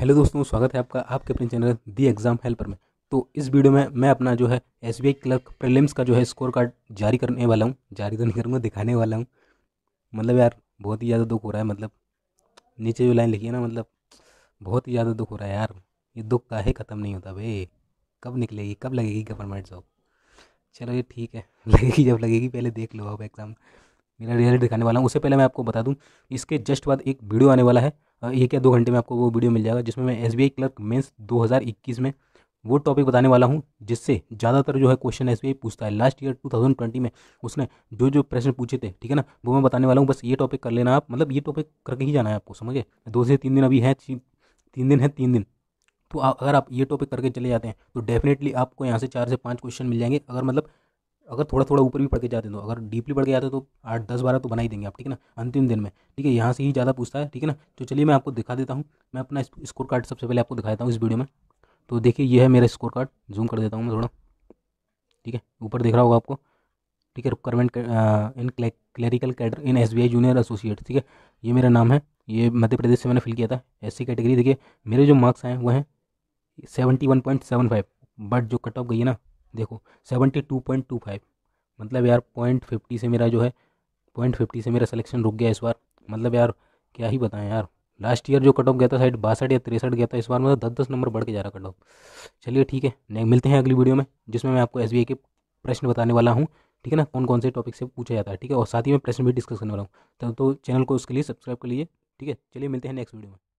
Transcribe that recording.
hello दोस्तों स्वागत है आपका आपके अपने चैनल दी एग्ज़ाम हेल्पर में तो इस वीडियो में मैं अपना जो है S B I clerk prelims का जो है स्कोर कार्ड जारी करने वाला हूँ जारी तो नहीं करूँगा दिखाने वाला हूँ मतलब यार बहुत ही ज़्यादा दुख हो रहा है मतलब नीचे जो लाइन लिखी है ना मतलब बहुत ही ज़्यादा दुख हो रहा है यार ये दुख का ही ख़त्म नहीं होता भाई कब निकलेगी कब लगेगी गवर्नमेंट जॉब चलो ये ठीक है लगेगी जब लगेगी पहले देख लो अब एग्ज़ाम मेरा रिजल्ट दिखाने वाला हूँ उससे पहले मैं आपको बता दूँ इसके जस्ट बाद एक वीडियो आने वाला है एक या दो घंटे में आपको वो वीडियो मिल जाएगा जिसमें मैं एस बी क्लर्क मेन्स दो में वो टॉपिक बताने वाला हूँ जिससे ज़्यादातर जो है क्वेश्चन एस पूछता है लास्ट ईयर 2020 में उसने जो जो प्रश्न पूछे थे ठीक है ना वो मैं बताने वाला हूँ बस ये टॉपिक कर लेना आप मतलब ये टॉपिक करके ही जाना है आपको समझे दो से तीन दिन अभी है तीन दिन है तीन दिन तो अगर आप ये टॉपिक करके चले जाते हैं तो डेफिनेटली आपको यहाँ से चार से पाँच क्वेश्चन मिल जाएंगे अगर मतलब अगर थोड़ा थोड़ा ऊपर भी पढ़ के जाते तो अगर डीपली पढ़ के जाते तो आठ दस बारह तो बना ही देंगे आप ठीक है ना अंतिम दिन में ठीक है यहाँ से ही ज़्यादा पूछता है ठीक है ना तो चलिए मैं आपको दिखा देता हूँ मैं अपना स्कोर कार्ड सबसे पहले आपको दिखाता हूँ इस वीडियो में तो देखिए ये है मेरा स्कोर कार्ड जूम कर देता हूँ मैं थोड़ा ठीक है ऊपर दिख रहा होगा आपको ठीक है requirement in clerical cadre in S B I junior associate ठीक है ये मेरा नाम है ये मध्य प्रदेश से मैंने फिल किया था एस सी कैटेगरी देखिए मेरे जो मार्क्स आए हैं वो हैं seventy one point seven five but जो कट ऑफ गई है ना देखो seventy two point two five मतलब यार पॉइंट फिफ्टी से मेरा जो है पॉइंट फिफ्टी से मेरा सिलेक्शन रुक गया इस बार मतलब यार क्या ही बताएं यार लास्ट ईयर जो कट ऑफ गया था साइड बासठ या तिरसठ गया था इस बार मतलब दस दस नंबर बढ़ के जा रहा कट ऑफ चलिए ठीक है मिलते हैं अगली वीडियो में जिसमें मैं आपको एस के प्रश्न बताने वाला हूँ ठीक है ना कौन कौन से टॉपिक से पूछा जाता है ठीक है और साथ ही मैं प्रश्न भी डिस्कस करने वाला हूँ तो, तो चैनल को उसके लिए सब्सक्राइब कर लीजिए ठीक है चलिए मिलते हैं नेक्स्ट वीडियो में